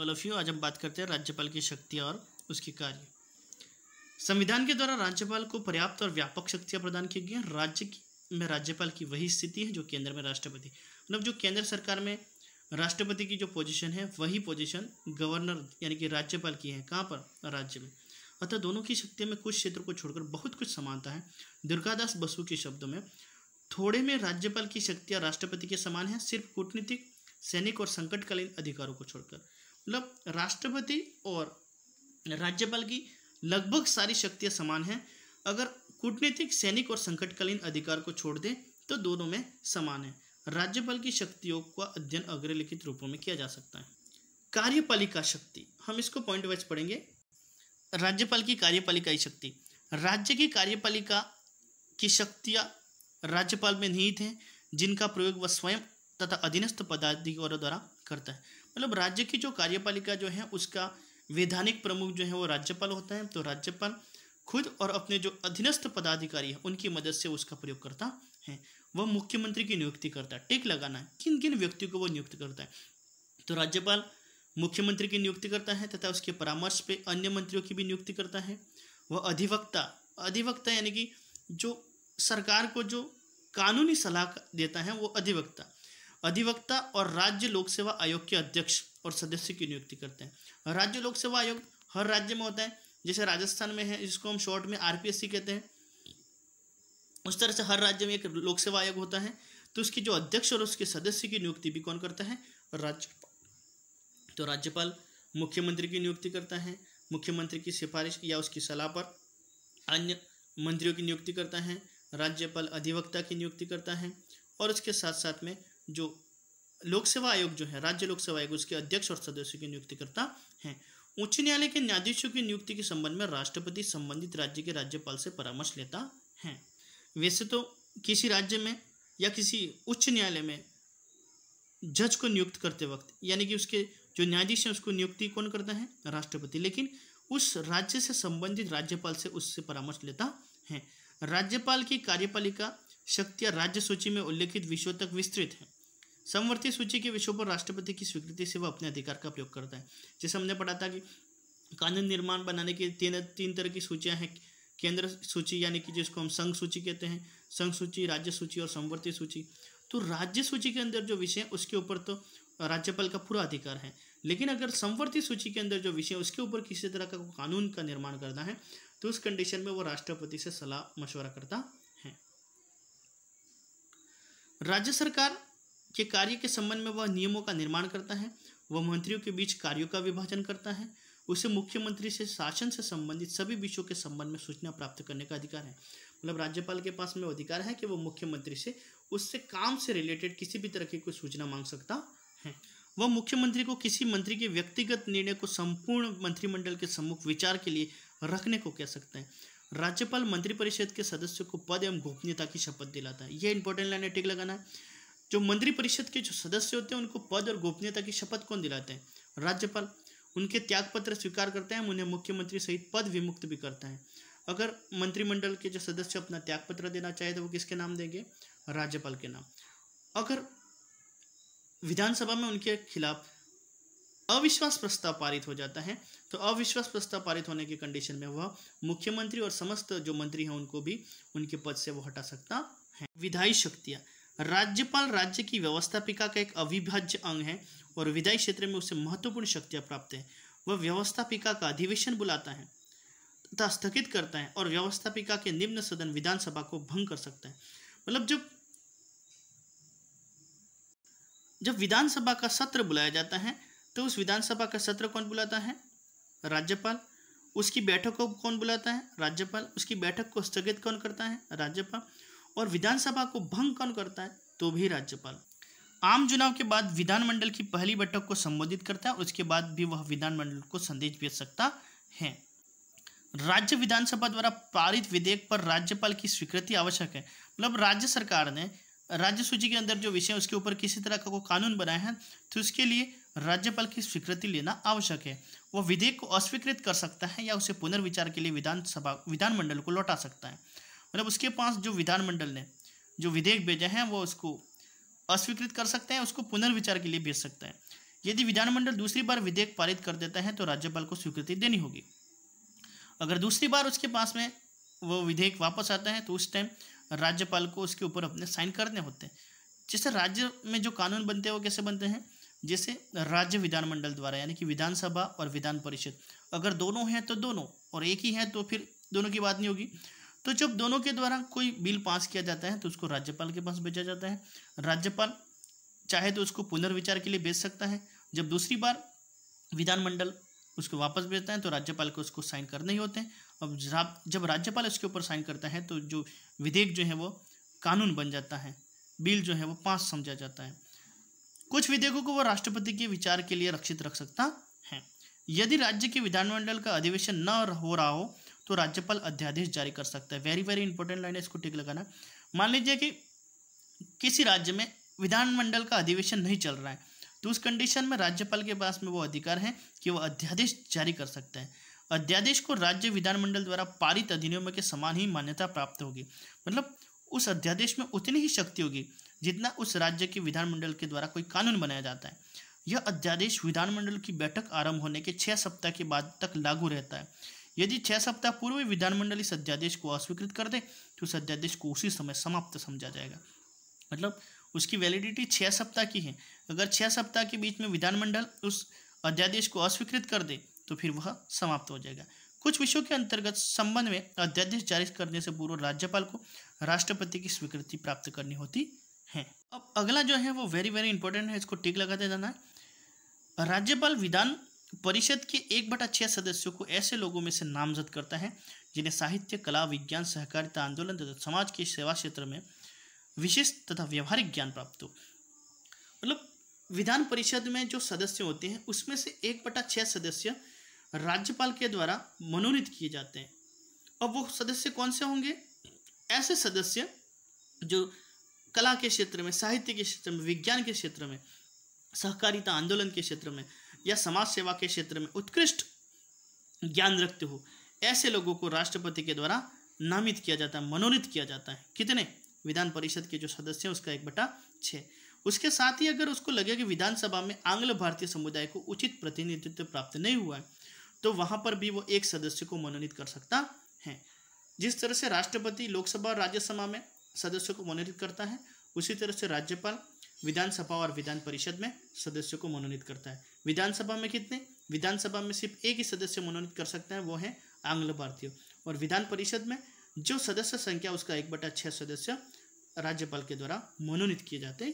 morning all of you आज हम बात करते हैं राज्यपाल की शक्तियाँ और उसके कार्य संविधान के द्वारा राज्यपाल को पर्याप्त और व्यापक शक्तियाँ प्रदान की गई हैं राज्य में राज्यपाल की वही स्थिति है जो केंद्र में राष्ट्रपति मतलब जो केंद्र सरकार में राष्ट्रपति की जो पोजीशन है वही पोजीशन गवर्नर यानी कि राज्यपाल की है कहाँ पर राज्य में अतः दोनों की शक्ति में कुछ क्षेत्र को छोड़कर बहुत कुछ समानता है दुर्गादास बसु के शब्दों में थोड़े में राज्यपाल की शक्तियाँ राष्ट्रपति के समान हैं सिर्फ कूटनीतिक सैनिक और संकटकालीन अधिकारों को छोड़कर मतलब राष्ट्रपति और राज्यपाल की लगभग सारी शक्तियां समान हैं अगर कूटनीतिक सैनिक और संकटकालीन अधिकार को छोड़ दें तो दोनों में समान है राज्यपाल की शक्तियों का अध्ययन अग्रलिखित रूपों में किया जा सकता है कार्यपालिका शक्ति हम इसको पॉइंट वाइज पढ़ेंगे राज्यपाल की कार्यपालिका की शक्ति राज्य की कार्यपालिका की शक्तियाँ राज्यपाल में निहित हैं जिनका प्रयोग वह स्वयं तथा अधीनस्थ पदाधिकारों द्वारा करता है मतलब राज्य की जो कार्यपालिका जो है उसका वैधानिक प्रमुख जो है वो राज्यपाल होता है तो राज्यपाल खुद और अपने जो अधीनस्थ पदाधिकारी है उनकी मदद से उसका प्रयोग करता है वह मुख्यमंत्री की नियुक्ति करता है टिक लगाना है किन किन व्यक्तियों को वो नियुक्त करता है तो राज्यपाल मुख्यमंत्री की नियुक्ति करता है तथा उसके परामर्श पे अन्य मंत्रियों की भी नियुक्ति करता है वह अधिवक्ता अधिवक्ता यानी कि जो सरकार को जो कानूनी सलाह देता है वो अधिवक्ता अधिवक्ता और राज्य लोक सेवा आयोग के अध्यक्ष और सदस्य की नियुक्ति करते हैं राज्य लोक सेवा आयोग हर राज्य में होता है जैसे राजस्थान में है जिसको हम शॉर्ट में आरपीएससी कहते हैं उस तरह से हर राज्य में एक लोक सेवा आयोग होता है तो उसकी जो अध्यक्ष और उसके सदस्य की नियुक्ति भी कौन करता है राज्यपाल तो राज्यपाल मुख्यमंत्री की नियुक्ति करता है मुख्यमंत्री की सिफारिश या उसकी सलाह पर अन्य मंत्रियों की नियुक्ति करता है राज्यपाल अधिवक्ता की नियुक्ति करता है और उसके साथ साथ में जो लोक सेवा आयोग जो है राज्य लोक सेवा आयोग उसके अध्यक्ष और सदस्यों की नियुक्ति करता है उच्च न्यायालय के न्यायाधीशों की नियुक्ति के संबंध में राष्ट्रपति संबंधित राज्य के राज्यपाल से परामर्श लेता है वैसे तो किसी राज्य में या किसी उच्च न्यायालय में जज को नियुक्त करते वक्त यानी कि उसके जो न्यायाधीश है उसको नियुक्ति कौन करता है राष्ट्रपति लेकिन उस राज्य से संबंधित राज्यपाल से उससे परामर्श लेता है राज्यपाल की कार्यपालिका शक्तियां राज्य सूची में उल्लेखित विषयों तक विस्तृत है समवर्ती सूची के विषयों पर राष्ट्रपति की स्वीकृति से वह अपने अधिकार का प्रयोग करता है जैसे हमने पढ़ा था कि कानून निर्माण बनाने के तीन तीन तरह की सूचियाँ हैं केंद्र सूची यानी कि जिसको हम संघ सूची कहते हैं संघ सूची राज्य सूची और समवर्ती सूची तो राज्य सूची के अंदर जो विषय है उसके ऊपर तो राज्यपाल का पूरा अधिकार है लेकिन अगर संवर्ती सूची के अंदर जो विषय उसके ऊपर किसी तरह का कानून का निर्माण करना है तो उस कंडीशन में वो राष्ट्रपति से सलाह मशवरा करता है राज्य सरकार के कार्य के संबंध में वह नियमों का निर्माण करता है वह मंत्रियों के बीच कार्यों का विभाजन करता है उसे मुख्यमंत्री से शासन से संबंधित सभी विषयों के संबंध में सूचना प्राप्त करने का अधिकार है मतलब राज्यपाल के पास में अधिकार है कि वह मुख्यमंत्री से उससे काम से रिलेटेड किसी भी तरह की कोई सूचना मांग सकता है वह मुख्यमंत्री को किसी मंत्री के व्यक्तिगत निर्णय को संपूर्ण मंत्रिमंडल के सम्मुख विचार के लिए रखने को कह सकते हैं राज्यपाल मंत्रिपरिषद के सदस्यों को पद एवं गोपनीयता की शपथ दिलाता है यह इंपॉर्टेंट लाइन टिक लगाना है जो मंत्रिपरिषद के जो सदस्य होते हैं उनको पद और गोपनीयता की शपथ कौन दिलाते हैं राज्यपाल उनके त्यागपत्र स्वीकार करते हैं उन्हें मुख्यमंत्री सहित पद विमुक्त भी करते हैं अगर मंत्रिमंडल के जो सदस्य अपना त्यागपत्र देना चाहे तो वो किसके नाम देंगे राज्यपाल के नाम अगर विधानसभा में उनके खिलाफ अविश्वास प्रस्ताव पारित हो जाता है तो अविश्वास प्रस्ताव पारित होने की कंडीशन में वह मुख्यमंत्री और समस्त जो मंत्री हैं उनको भी उनके पद से वो हटा सकता है विधायी शक्तियाँ राज्यपाल राज्य की व्यवस्थापिका का एक अविभाज्य अंग है और विधायी क्षेत्र में उसे महत्वपूर्ण शक्तियां प्राप्त है वह व्यवस्थापिका का अधिवेशन बुलाता है तथा स्थगित करता है और व्यवस्थापिका के निम्न सदन विधानसभा को भंग कर सकता है मतलब जब जब विधानसभा का सत्र बुलाया जाता है तो उस विधानसभा का सत्र कौन बुलाता है राज्यपाल उसकी बैठक को कौन बुलाता है राज्यपाल उसकी बैठक को स्थगित कौन करता है राज्यपाल और विधानसभा को भंग कौन करता है तो भी राज्यपाल आम चुनाव के बाद विधानमंडल की पहली बैठक को संबोधित करता है उसके बाद भी वह विधानमंडल को संदेश भेज सकता है राज्य विधानसभा द्वारा पारित विधेयक पर राज्यपाल की स्वीकृति आवश्यक है मतलब राज्य सरकार ने राज्य सूची के अंदर जो विषय उसके ऊपर किसी तरह का को कानून बनाया है तो उसके लिए राज्यपाल की स्वीकृति लेना आवश्यक है वह विधेयक को अस्वीकृत कर सकता है या उसे पुनर्विचार के लिए विधानसभा विधानमंडल को लौटा सकता है मतलब उसके पास जो विधानमंडल ने जो विधेयक भेजा है वो उसको अस्वीकृत कर सकते हैं उसको पुनर्विचार के लिए भेज सकते हैं यदि विधानमंडल दूसरी बार विधेयक पारित कर देता है तो राज्यपाल को स्वीकृति देनी होगी अगर दूसरी बार उसके पास में वो विधेयक वापस आता है तो उस टाइम राज्यपाल को उसके ऊपर अपने साइन करने होते हैं जैसे राज्य में जो कानून बनते हैं वो कैसे बनते हैं जैसे राज्य विधानमंडल द्वारा यानी कि विधानसभा और विधान परिषद अगर दोनों हैं तो दोनों और एक ही है तो फिर दोनों की बात नहीं होगी तो जब दोनों के द्वारा कोई बिल पास किया जाता है तो उसको राज्यपाल के पास भेजा जाता है राज्यपाल चाहे तो उसको पुनर्विचार के लिए भेज सकता है जब दूसरी बार विधानमंडल उसको वापस भेजता है तो राज्यपाल को उसको साइन करने ही होते हैं अब जब राज्यपाल उसके ऊपर साइन करता है तो जो विधेयक जो है वो कानून बन जाता है बिल जो है वो पास समझा जाता है कुछ विधेयकों को वो राष्ट्रपति के विचार के लिए रक्षित रख सकता है यदि राज्य के विधानमंडल का अधिवेशन न हो रहा हो तो राज्यपाल अध्यादेश जारी कर सकता है वेरी वेरी इंपॉर्टेंट लाइन है इसको टिक लगाना मान लीजिए कि किसी राज्य में विधानमंडल का अधिवेशन नहीं चल रहा है तो उस कंडीशन में राज्यपाल के पास में वो अधिकार है कि वो अध्यादेश जारी कर सकते हैं अध्यादेश को राज्य विधानमंडल द्वारा पारित अधिनियम के समान ही मान्यता प्राप्त होगी मतलब उस अध्यादेश में उतनी ही शक्ति होगी जितना उस राज्य के विधानमंडल के द्वारा कोई कानून बनाया जाता है यह अध्यादेश विधानमंडल की बैठक आरंभ होने के छह सप्ताह के बाद तक लागू रहता है यदि छह सप्ताह पूर्व विधानमंडल इस अध्यादेश को अस्वीकृत कर दे तो उस अध्यादेश को उसी समय समाप्त समझा जाएगा मतलब उसकी वैलिडिटी छह सप्ताह की है अगर छह सप्ताह के बीच में विधानमंडल उस अध्यादेश को अस्वीकृत कर दे तो फिर वह समाप्त हो जाएगा कुछ विषयों के अंतर्गत संबंध में अध्यादेश जारी करने से पूर्व राज्यपाल को राष्ट्रपति की स्वीकृति प्राप्त करनी होती है अब अगला जो है वो वेरी वेरी इंपॉर्टेंट है इसको टिक लगाते जाना है राज्यपाल विधान परिषद के एक बटा छः सदस्यों को ऐसे लोगों में से नामजद करता है जिन्हें साहित्य कला विज्ञान सहकारिता आंदोलन तथा समाज के सेवा क्षेत्र में विशिष्ट तथा व्यवहारिक ज्ञान प्राप्त हो मतलब विधान परिषद में जो सदस्य होते हैं उसमें से एक बटा छः सदस्य राज्यपाल के द्वारा मनोनीत किए जाते हैं और वो सदस्य कौन से होंगे ऐसे सदस्य जो कला के क्षेत्र में साहित्य के क्षेत्र में विज्ञान के क्षेत्र में सहकारिता आंदोलन के क्षेत्र में या समाज सेवा के क्षेत्र में उत्कृष्ट ज्ञान रखते हो ऐसे लोगों को राष्ट्रपति के द्वारा नामित किया जाता है मनोनीत किया जाता है कितने विधान परिषद के जो सदस्य हैं उसका एक बटा छः उसके साथ ही अगर उसको लगे कि विधानसभा में आंग्ल भारतीय समुदाय को उचित प्रतिनिधित्व प्राप्त नहीं हुआ है तो वहाँ पर भी वो एक सदस्य को मनोनीत कर सकता है जिस तरह से राष्ट्रपति लोकसभा और राज्यसभा में सदस्यों को मनोनीत करता है उसी तरह से राज्यपाल विधानसभा और विधान परिषद में सदस्यों को मनोनीत करता है विधानसभा में कितने विधानसभा में सिर्फ एक ही सदस्य मनोनीत कर सकते हैं वो है आंग्ल भारतीय और विधान परिषद में जो सदस्य संख्या उसका एक बटा छः सदस्य राज्यपाल के द्वारा मनोनीत किए जाते